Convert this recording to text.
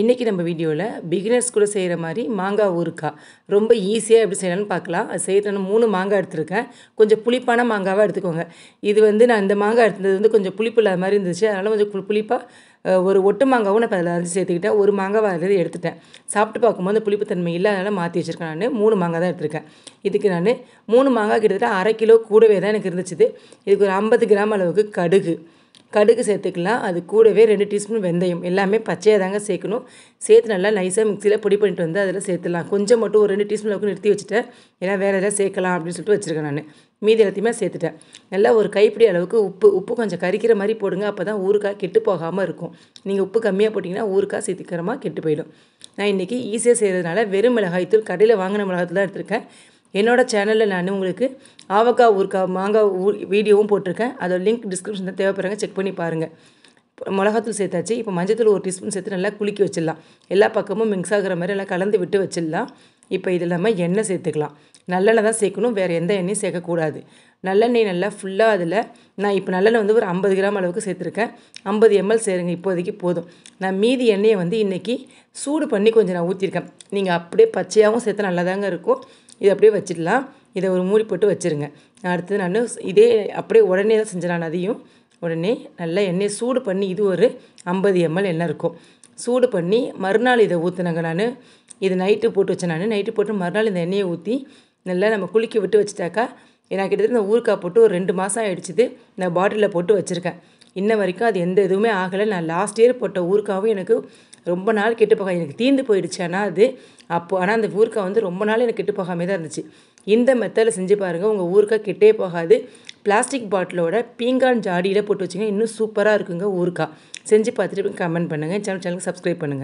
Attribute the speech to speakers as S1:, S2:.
S1: இன்றைக்கி நம்ம வீடியோவில் பிகினர்ஸ் கூட செய்கிற மாதிரி மாங்காய் ஊறுக்காய் ரொம்ப ஈஸியாக எப்படி செய்யலாம்னு பார்க்கலாம் அது செய்யறதுன்னு மூணு மாங்காய் எடுத்திருக்கேன் கொஞ்சம் புளிப்பான மாங்காவாக எடுத்துக்கோங்க இது வந்து நான் இந்த மாங்காய் எடுத்தது வந்து கொஞ்சம் புளிப்பு இல்லாத மாதிரி இருந்துச்சு அதனால் கொஞ்சம் புளிப்பாக ஒரு ஒட்டு மாங்காவும் நான் இப்போ அதில் அரைச்சி சேர்த்துக்கிட்டேன் ஒரு மாங்காவை அதில் எடுத்துட்டேன் சாப்பிட்டு பார்க்கும்போது புளிப்பு தன்மை இல்லை அதனால் மாற்றி வச்சுருக்கேன் நான் மூணு மாங்காய் தான் எடுத்திருக்கேன் இதுக்கு நான் மூணு மாங்காய் கிட்டத்தட்ட அரை கிலோ கூடவே தான் எனக்கு இருந்துச்சு இதுக்கு ஒரு ஐம்பது கிராம் அளவுக்கு கடுகு கடுகு சேர்த்துக்கலாம் அது கூடவே ரெண்டு டீஸ்பூன் வெந்தயம் எல்லாமே பச்சையாக தாங்க சேர்க்கணும் சேர்த்து நல்லா நைஸாக மிக்சியில் பொடி பண்ணிட்டு வந்து அதில் சேர்த்துலாம் கொஞ்சம் மட்டும் ஒரு ரெண்டு டீஸ்பூன் அளவுக்கு நிறுத்தி வச்சுட்டேன் ஏன்னா வேறு எதாவது சேர்க்கலாம் அப்படின்னு சொல்லிட்டு வச்சுருக்கேன் நான் மீதி எல்லாத்தையுமே சேர்த்துட்டேன் நல்லா ஒரு கைப்பிடி அளவுக்கு உப்பு உப்பு கொஞ்சம் கறிக்கிற மாதிரி போடுங்க அப்போ தான் ஊருக்காய் கெட்டு போகாமல் இருக்கும் நீங்கள் உப்பு கம்மியாக போட்டிங்கன்னா ஊருக்காய் சீக்கிரமாக கெட்டு போயிடும் நான் இன்றைக்கி ஈஸியாக செய்கிறதுனால வெறும் மிளகாய்த்தூள் கடையில் வாங்கின மிளகாய்த்தூள் தான் எடுத்திருக்கேன் என்னோடய சேனலில் நான் உங்களுக்கு ஆவக்காய் ஊர்க்கா மாங்காய் ஊ வீடியோவும் போட்டிருக்கேன் அதோட லிங்க் டிஸ்கிரிப்ஷனில் தேவைப்படுறாங்க செக் பண்ணி பாருங்கள் மிளகாத்தூள் சேர்த்தாச்சு இப்போ மஞ்சத்தூள் ஒரு டீஸ்பூன் சேர்த்து நல்லா குலுக்கி வச்சிடலாம் எல்லா பக்கமும் மிக்ஸ் ஆகிற மாதிரி எல்லாம் கலந்து விட்டு வச்சிடலாம் இப்போ இதில் நம்ம எண்ணெய் சேர்த்துக்கலாம் நல்லெண்ணெய் தான் சேர்க்கணும் வேறு எந்த எண்ணெயும் சேர்க்கக்கூடாது நல்லெண்ணெய் நல்லா ஃபுல்லாக அதில் நான் இப்போ நல்லெண்ணெய் வந்து ஒரு ஐம்பது கிராம் அளவுக்கு சேர்த்துருக்கேன் ஐம்பது எம்எல் சேருங்க இப்போதைக்கு போதும் நான் மீதி எண்ணெயை வந்து இன்றைக்கி சூடு பண்ணி கொஞ்சம் நான் ஊற்றிருக்கேன் நீங்கள் அப்படியே பச்சையாகவும் சேர்த்தா நல்லதாங்க இருக்கும் இதை அப்படியே வச்சிடலாம் இதை ஒரு மூடி போட்டு வச்சுருங்க அடுத்தது நான் இதே அப்படியே உடனே தான் செஞ்சேன் நான் அதையும் உடனே நல்லா எண்ணெயை சூடு பண்ணி இது ஒரு ஐம்பது எம்எல் எண்ணெய் இருக்கும் சூடு பண்ணி மறுநாள் இதை ஊற்றுனாங்க நான் இது நைட்டு போட்டு வச்சேன் நான் நைட்டு போட்டு மறுநாள் இந்த எண்ணெயை ஊற்றி நல்லா நம்ம குளிக்க விட்டு வச்சுட்டாக்கா நான் கிட்டத்தட்ட இந்த ஊறுக்காய் போட்டு ஒரு ரெண்டு மாதம் ஆகிடுச்சிது நான் பாட்டிலில் போட்டு வச்சுருக்கேன் இன்ன வரைக்கும் அது எந்த இதுவுமே ஆகலை நான் லாஸ்ட் இயர் போட்ட ஊறுக்காவும் எனக்கு ரொம்ப நாள் கெட்டு எனக்கு தீந்து போயிடுச்சு ஆனால் அது அப்போ ஆனால் அந்த ஊறுக்காய் வந்து ரொம்ப நாள் எனக்கு கெட்டு போகாமல் தான் இருந்துச்சு இந்த மெத்தடில் செஞ்சு பாருங்கள் உங்கள் ஊருக்கா கெட்டே போகாது பிளாஸ்டிக் பாட்டிலோட பீங்கான் ஜாடியில் போட்டு வச்சுங்க இன்னும் சூப்பராக இருக்குங்க ஊறுக்காய் செஞ்சு பார்த்துட்டு கமெண்ட் பண்ணுங்கள் சேனல் சேனலுக்கு சப்ஸ்கிரைப் பண்ணுங்கள்